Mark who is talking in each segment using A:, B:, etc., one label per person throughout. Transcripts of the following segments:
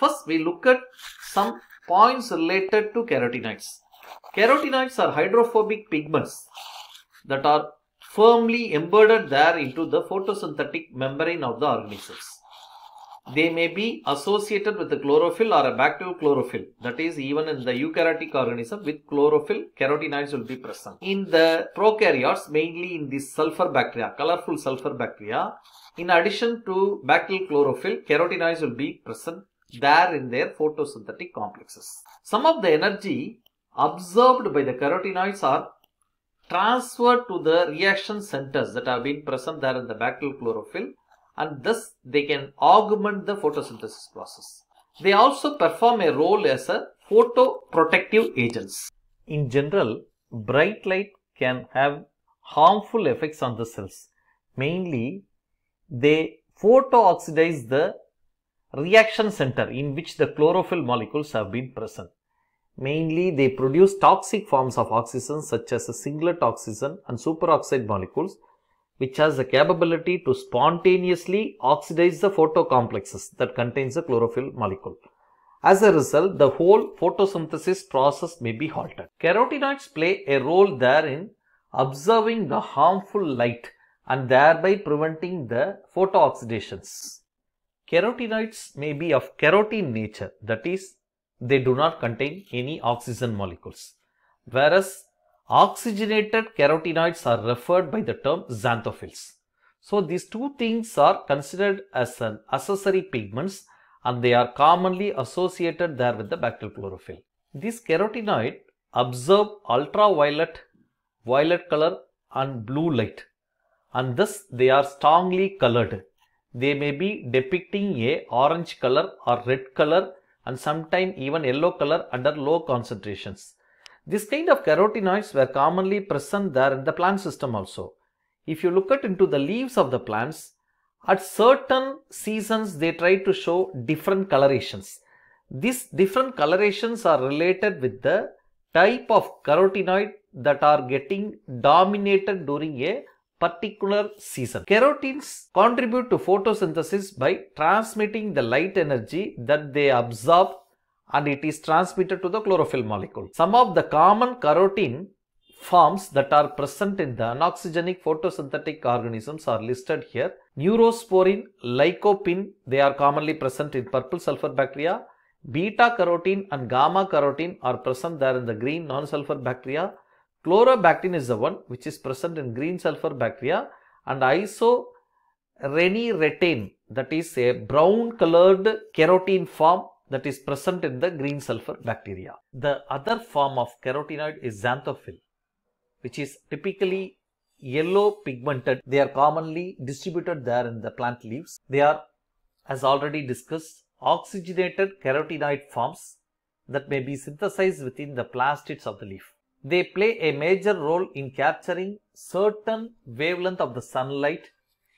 A: First, we look at some points related to carotenoids. Carotenoids are hydrophobic pigments that are firmly embedded there into the photosynthetic membrane of the organisms. They may be associated with the chlorophyll or a bacterial chlorophyll. That is, even in the eukaryotic organism with chlorophyll, carotenoids will be present. In the prokaryotes, mainly in the sulfur bacteria, colorful sulfur bacteria, in addition to bacterial chlorophyll, carotenoids will be present there in their photosynthetic complexes. Some of the energy observed by the carotenoids are transferred to the reaction centers that have been present there in the bacterial chlorophyll and thus they can augment the photosynthesis process. They also perform a role as a photoprotective agents. In general, bright light can have harmful effects on the cells. Mainly, they photooxidize the reaction center in which the chlorophyll molecules have been present. Mainly they produce toxic forms of oxygen such as singlet oxygen and superoxide molecules which has the capability to spontaneously oxidize the photocomplexes that contains the chlorophyll molecule. As a result, the whole photosynthesis process may be halted. Carotenoids play a role there in observing the harmful light and thereby preventing the photooxidations. Carotenoids may be of carotene nature, that is, they do not contain any oxygen molecules, whereas oxygenated carotenoids are referred by the term xanthophylls. So, these two things are considered as an accessory pigments and they are commonly associated there with the bacterial chlorophyll. These carotenoid absorb ultraviolet, violet color and blue light and thus they are strongly colored they may be depicting a orange color or red color and sometimes even yellow color under low concentrations. This kind of carotenoids were commonly present there in the plant system also. If you look at into the leaves of the plants, at certain seasons they try to show different colorations. These different colorations are related with the type of carotenoid that are getting dominated during a particular season. Carotenoids contribute to photosynthesis by transmitting the light energy that they absorb and it is transmitted to the chlorophyll molecule. Some of the common carotene forms that are present in the anoxygenic photosynthetic organisms are listed here. Neurosporin, lycopene, they are commonly present in purple sulfur bacteria. Beta carotene and gamma carotene are present there in the green non-sulfur bacteria. Chlorobactin is the one which is present in green sulfur bacteria and isoreniretaine that is a brown colored carotene form that is present in the green sulfur bacteria. The other form of carotenoid is xanthophyll which is typically yellow pigmented. They are commonly distributed there in the plant leaves. They are as already discussed oxygenated carotenoid forms that may be synthesized within the plastids of the leaf. They play a major role in capturing certain wavelength of the sunlight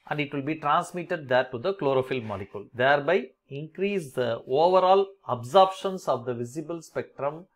A: and it will be transmitted there to the chlorophyll molecule, thereby increase the overall absorptions of the visible spectrum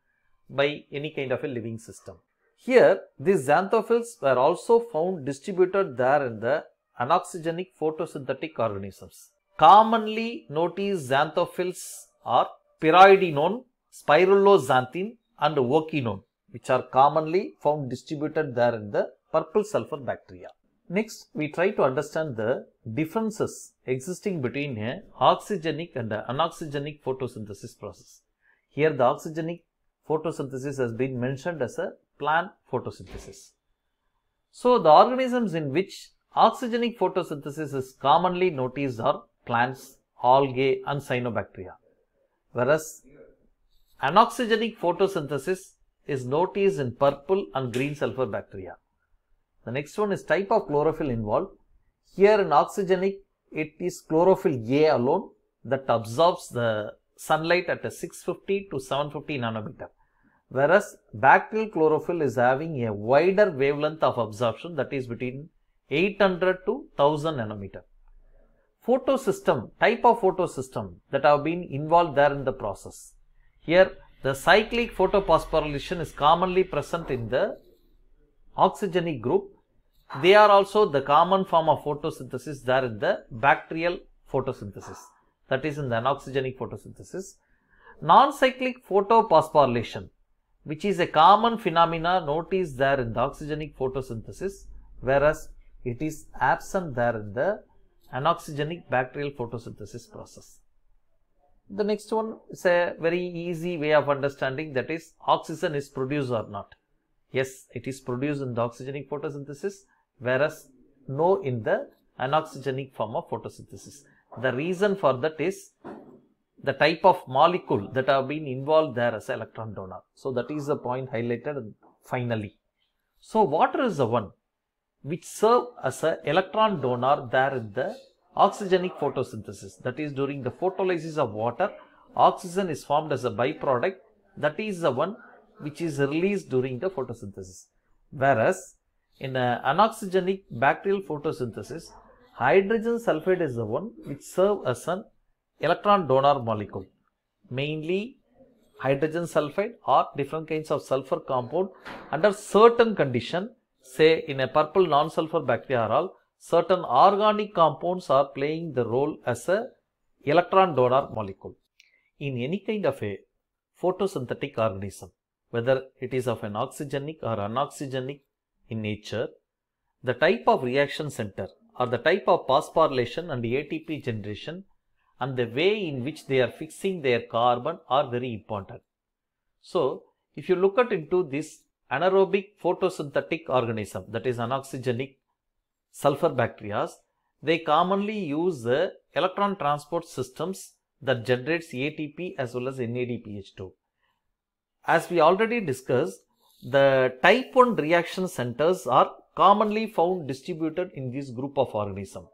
A: by any kind of a living system. Here, these xanthophylls were also found distributed there in the anoxygenic photosynthetic organisms. Commonly noticed xanthophylls are pyroidinone, spiruloxanthin and oakinone which are commonly found distributed there in the purple sulfur bacteria. Next, we try to understand the differences existing between a oxygenic and a anoxygenic photosynthesis process. Here the oxygenic photosynthesis has been mentioned as a plant photosynthesis. So, the organisms in which oxygenic photosynthesis is commonly noticed are plants, algae and cyanobacteria. Whereas, anoxygenic photosynthesis is noticed in purple and green sulfur bacteria. The next one is type of chlorophyll involved. Here in oxygenic, it is chlorophyll A alone that absorbs the sunlight at a 650 to 750 nanometer. Whereas bacterial chlorophyll is having a wider wavelength of absorption that is between 800 to 1000 nanometer. Photosystem, type of photosystem that have been involved there in the process. Here the cyclic photophosphorylation is commonly present in the oxygenic group. They are also the common form of photosynthesis in the bacterial photosynthesis that is in the anoxygenic photosynthesis. Non-cyclic photophosphorylation which is a common phenomena noticed there in the oxygenic photosynthesis whereas it is absent there in the anoxygenic bacterial photosynthesis process. The next one is a very easy way of understanding that is oxygen is produced or not. Yes, it is produced in the oxygenic photosynthesis whereas no in the anoxygenic form of photosynthesis. The reason for that is the type of molecule that have been involved there as electron donor. So, that is the point highlighted finally. So, water is the one which serve as a electron donor there in the Oxygenic photosynthesis that is during the photolysis of water oxygen is formed as a byproduct that is the one which is released during the photosynthesis. Whereas in anoxygenic bacterial photosynthesis hydrogen sulfide is the one which serve as an electron donor molecule mainly hydrogen sulfide or different kinds of sulfur compound under certain condition say in a purple non-sulfur bacteria all certain organic compounds are playing the role as a electron donor molecule. In any kind of a photosynthetic organism, whether it is of an oxygenic or anoxygenic in nature, the type of reaction center or the type of phosphorylation and ATP generation and the way in which they are fixing their carbon are very important. So, if you look at into this anaerobic photosynthetic organism that is anoxygenic sulfur bacteria, they commonly use the electron transport systems that generates ATP as well as NADPH2. As we already discussed, the type 1 reaction centers are commonly found distributed in this group of organism.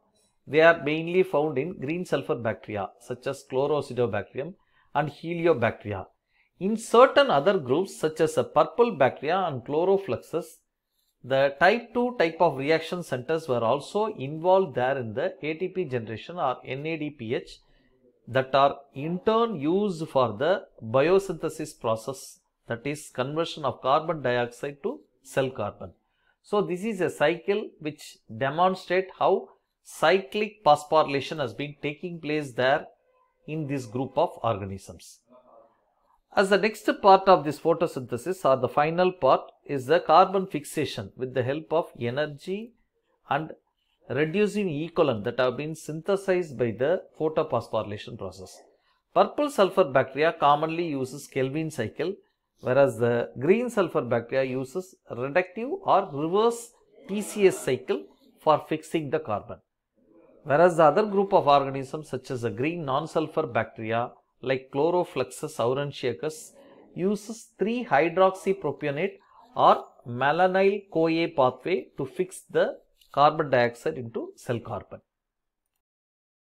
A: They are mainly found in green sulfur bacteria such as chloroacidobacterium and heliobacteria. In certain other groups such as a purple bacteria and chlorofluxes, the type 2 type of reaction centers were also involved there in the ATP generation or NADPH that are in turn used for the biosynthesis process that is conversion of carbon dioxide to cell carbon. So this is a cycle which demonstrate how cyclic phosphorylation has been taking place there in this group of organisms. As the next part of this photosynthesis or the final part is the carbon fixation with the help of energy and reducing equivalent that have been synthesized by the photophosphorylation process. Purple sulfur bacteria commonly uses Kelvin cycle whereas the green sulfur bacteria uses reductive or reverse TCS cycle for fixing the carbon. Whereas the other group of organisms such as the green non-sulfur bacteria like Chlorofluxus aurantiacus uses 3 hydroxypropionate or malonyl CoA pathway to fix the carbon dioxide into cell carbon.